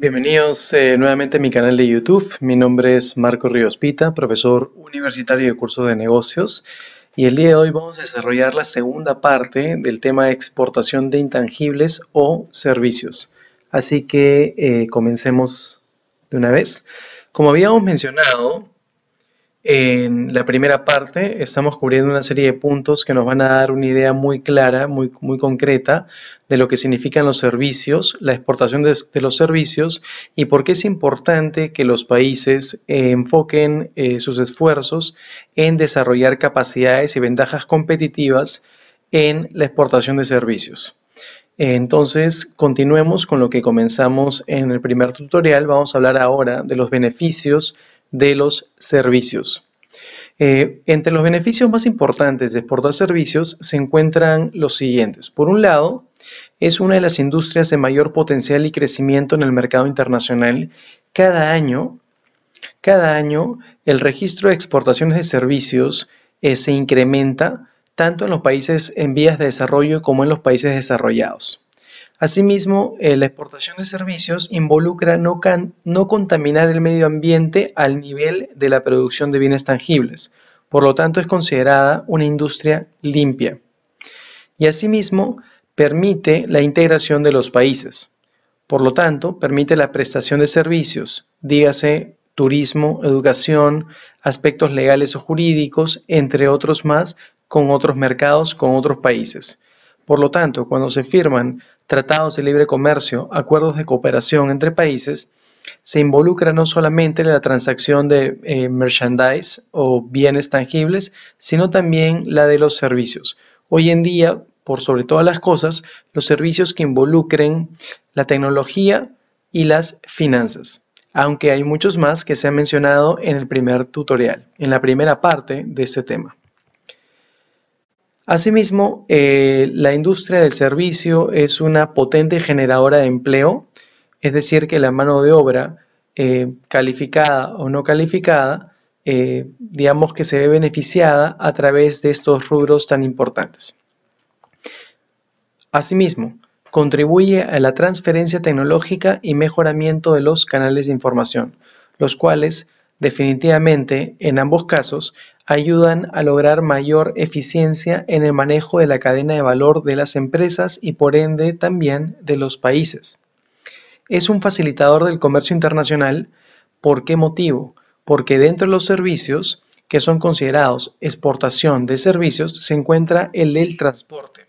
Bienvenidos eh, nuevamente a mi canal de YouTube. Mi nombre es Marco Ríos Pita, profesor universitario de curso de negocios. Y el día de hoy vamos a desarrollar la segunda parte del tema de exportación de intangibles o servicios. Así que eh, comencemos de una vez. Como habíamos mencionado, en la primera parte estamos cubriendo una serie de puntos que nos van a dar una idea muy clara, muy, muy concreta de lo que significan los servicios, la exportación de, los servicios y por qué es importante que los países eh, enfoquen eh, sus esfuerzos en desarrollar capacidades y ventajas competitivas en la exportación de servicios. Entonces, continuemos con lo que comenzamos en el primer tutorial. Vamos a hablar ahora de los beneficios de los servicios. Eh, entre los beneficios más importantes de exportar servicios se encuentran los siguientes. Por un lado, es una de las industrias de mayor potencial y crecimiento en el mercado internacional. Cada año, cada año el registro de exportaciones de servicios eh, se incrementa tanto en los países en vías de desarrollo como en los países desarrollados. Asimismo, eh, la exportación de servicios involucra no contaminar el medio ambiente al nivel de la producción de bienes tangibles, por lo tanto es considerada una industria limpia. Y asimismo, permite la integración de los países. Por lo tanto, permite la prestación de servicios, dígase turismo, educación, aspectos legales o jurídicos, entre otros más, con otros mercados, con otros países. Por lo tanto, cuando se firman tratados de libre comercio, acuerdos de cooperación entre países, se involucra no solamente la transacción de eh, merchandise o bienes tangibles, sino también la de los servicios. Hoy en día, por sobre todas las cosas, los servicios que involucren la tecnología y las finanzas, aunque hay muchos más que se han mencionado en el primer tutorial, en la primera parte de este tema. Asimismo, eh, la industria del servicio es una potente generadora de empleo, es decir, que la mano de obra eh, calificada o no calificada, eh, digamos que se ve beneficiada a través de estos rubros tan importantes. Asimismo, contribuye a la transferencia tecnológica y mejoramiento de los canales de información, los cuales Definitivamente, en ambos casos, ayudan a lograr mayor eficiencia en el manejo de la cadena de valor de las empresas y por ende también de los países. Es un facilitador del comercio internacional. ¿Por qué motivo? Porque dentro de los servicios que son considerados exportación de servicios se encuentra el del transporte,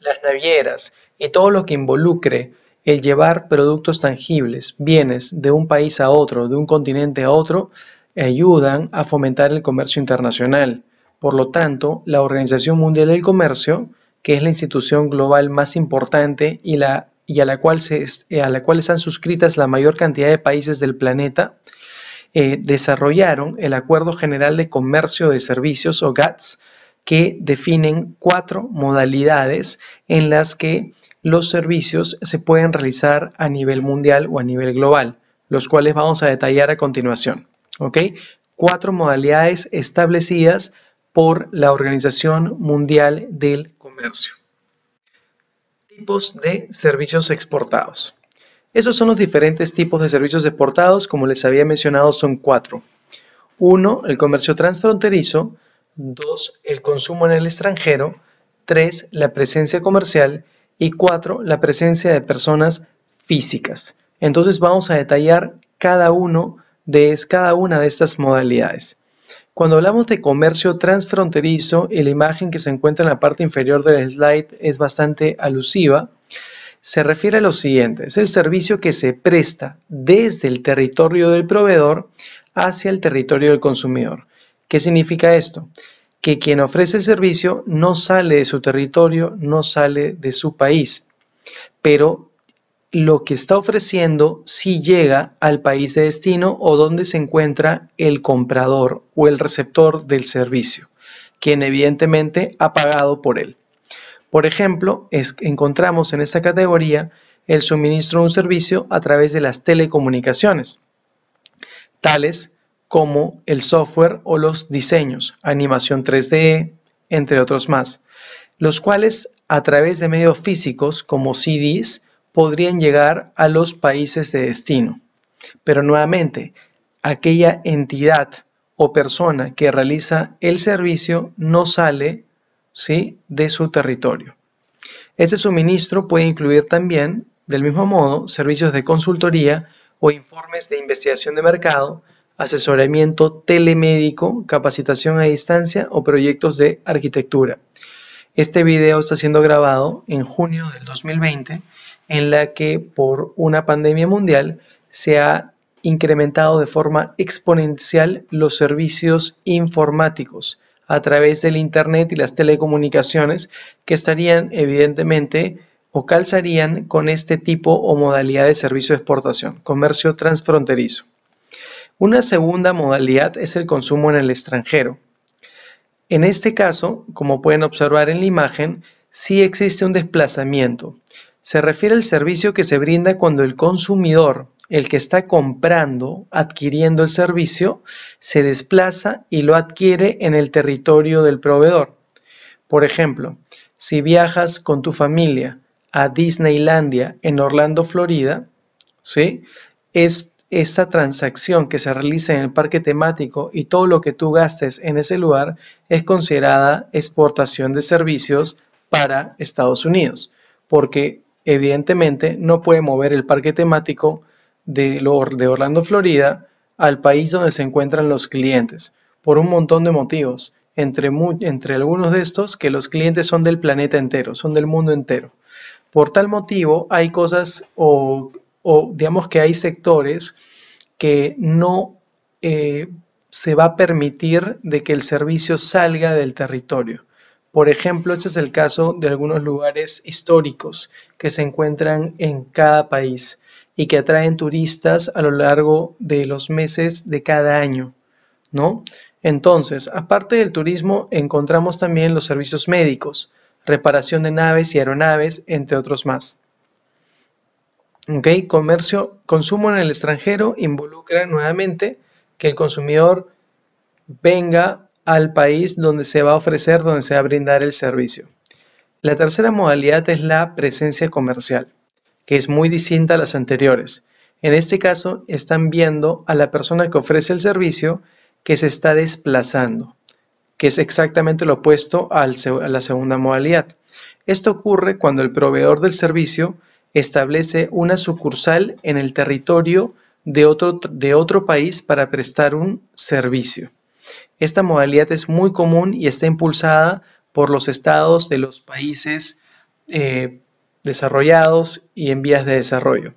las navieras y todo lo que involucre el llevar productos tangibles, bienes de un país a otro, de un continente a otro, ayudan a fomentar el comercio internacional. Por lo tanto, la Organización Mundial del Comercio, que es la institución global más importante y, a, la cual se, eh, están suscritas la mayor cantidad de países del planeta, eh, desarrollaron el Acuerdo General de Comercio de Servicios o GATS, que definen cuatro modalidades en las que los servicios se pueden realizar a nivel mundial o a nivel global, los cuales vamos a detallar a continuación. ¿ok? Cuatro modalidades establecidas por la Organización Mundial del Comercio. Tipos de servicios exportados. Esos son los diferentes tipos de servicios exportados, como les había mencionado, son cuatro. Uno, el comercio transfronterizo. Dos, el consumo en el extranjero. Tres, la presencia comercial y cuatro, la presencia de personas físicas. Entonces vamos a detallar cada, uno de, cada una de estas modalidades. Cuando hablamos de comercio transfronterizo, y la imagen que se encuentra en la parte inferior del slide es bastante alusiva, se refiere a lo siguiente, es el servicio que se presta desde el territorio del proveedor hacia el territorio del consumidor. ¿Qué significa esto? que quien ofrece el servicio no sale de su territorio, no sale de su país, pero lo que está ofreciendo sí llega al país de destino o donde se encuentra el comprador o el receptor del servicio, quien evidentemente ha pagado por él. Por ejemplo, encontramos en esta categoría el suministro de un servicio a través de las telecomunicaciones, tales como el software o los diseños, animación 3D, entre otros más, los cuales a través de medios físicos como CDs podrían llegar a los países de destino. Pero nuevamente, aquella entidad o persona que realiza el servicio no sale ¿sí? de su territorio. Este suministro puede incluir también, del mismo modo, servicios de consultoría o informes de investigación de mercado, asesoramiento telemédico, capacitación a distancia o proyectos de arquitectura. Este video está siendo grabado en junio del 2020, en la que por una pandemia mundial se ha incrementado de forma exponencial los servicios informáticos a través del Internet y las telecomunicaciones que estarían evidentemente o calzarían con este tipo o modalidad de servicio de exportación, comercio transfronterizo. Una segunda modalidad es el consumo en el extranjero. En este caso, como pueden observar en la imagen, sí existe un desplazamiento. Se refiere al servicio que se brinda cuando el consumidor, el que está comprando, adquiriendo el servicio, se desplaza y lo adquiere en el territorio del proveedor. Por ejemplo, si viajas con tu familia a Disneylandia en Orlando, Florida, ¿sí? es esta transacción que se realiza en el parque temático y todo lo que tú gastes en ese lugar es considerada exportación de servicios para Estados Unidos, porque evidentemente no puede mover el parque temático de, de Orlando, Florida, al país donde se encuentran los clientes, por un montón de motivos, entre, entre algunos de estos que los clientes son del planeta entero, son del mundo entero. Por tal motivo, hay cosas o o digamos que hay sectores que no eh, se va a permitir de que el servicio salga del territorio. Por ejemplo, este es el caso de algunos lugares históricos que se encuentran en cada país y que atraen turistas a lo largo de los meses de cada año, ¿no? Entonces, aparte del turismo, encontramos también los servicios médicos, reparación de naves y aeronaves, entre otros más. Ok, comercio, consumo en el extranjero involucra nuevamente que el consumidor venga al país donde se va a ofrecer, donde se va a brindar el servicio. La tercera modalidad es la presencia comercial, que es muy distinta a las anteriores. En este caso, están viendo a la persona que ofrece el servicio que se está desplazando, que es exactamente lo opuesto a la segunda modalidad. Esto ocurre cuando el proveedor del servicio establece una sucursal en el territorio de otro, de otro país para prestar un servicio. Esta modalidad es muy común y está impulsada por los estados de los países eh, desarrollados y en vías de desarrollo.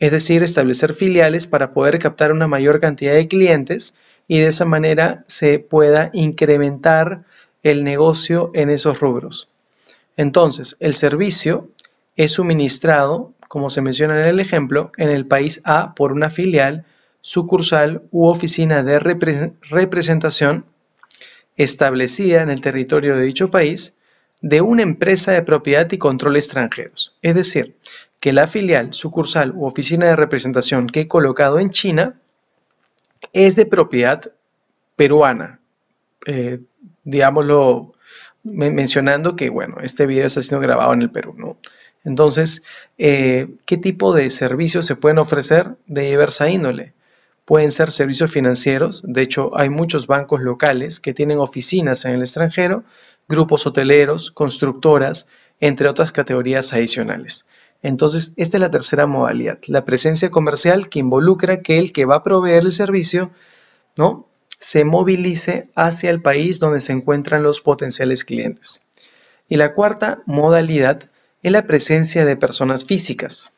Es decir, establecer filiales para poder captar una mayor cantidad de clientes y de esa manera se pueda incrementar el negocio en esos rubros. Entonces, el servicio es suministrado, como se menciona en el ejemplo, en el país A por una filial, sucursal u oficina de representación establecida en el territorio de dicho país de una empresa de propiedad y control extranjeros. Es decir, que la filial, sucursal u oficina de representación que he colocado en China es de propiedad peruana. Eh, digámoslo mencionando que, bueno, este video está siendo grabado en el Perú, ¿no? Entonces, eh, ¿qué tipo de servicios se pueden ofrecer de diversa índole? Pueden ser servicios financieros, de hecho hay muchos bancos locales que tienen oficinas en el extranjero, grupos hoteleros, constructoras, entre otras categorías adicionales. Entonces, esta es la tercera modalidad, la presencia comercial que involucra que el que va a proveer el servicio, ¿no? se movilice hacia el país donde se encuentran los potenciales clientes. Y la cuarta modalidad la presencia de personas físicas.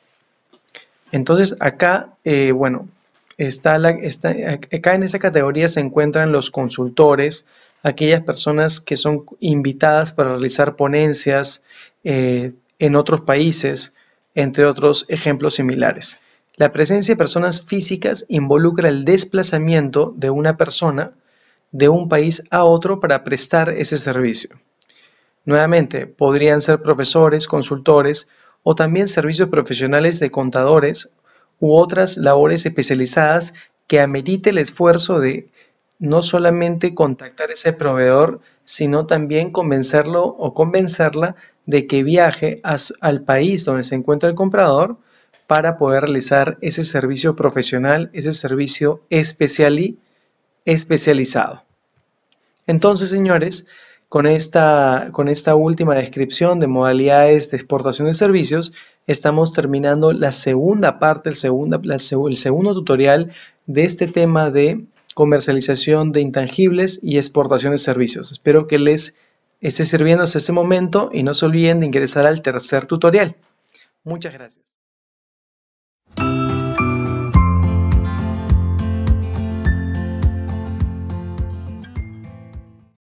Entonces acá, eh, bueno, está, acá en esa categoría se encuentran los consultores, aquellas personas que son invitadas para realizar ponencias eh, en otros países, entre otros ejemplos similares. La presencia de personas físicas involucra el desplazamiento de una persona de un país a otro para prestar ese servicio. Nuevamente, podrían ser profesores, consultores o también servicios profesionales de contadores u otras labores especializadas que amerite el esfuerzo de no solamente contactar a ese proveedor, sino también convencerlo o convencerla de que viaje al país donde se encuentra el comprador para poder realizar ese servicio profesional, ese servicio especializado. Entonces, señores, con esta, última descripción de modalidades de exportación de servicios, estamos terminando la segunda parte, el, el segundo tutorial de este tema de comercialización de intangibles y exportación de servicios. Espero que les esté sirviendo hasta este momento y no se olviden de ingresar al tercer tutorial. Muchas gracias.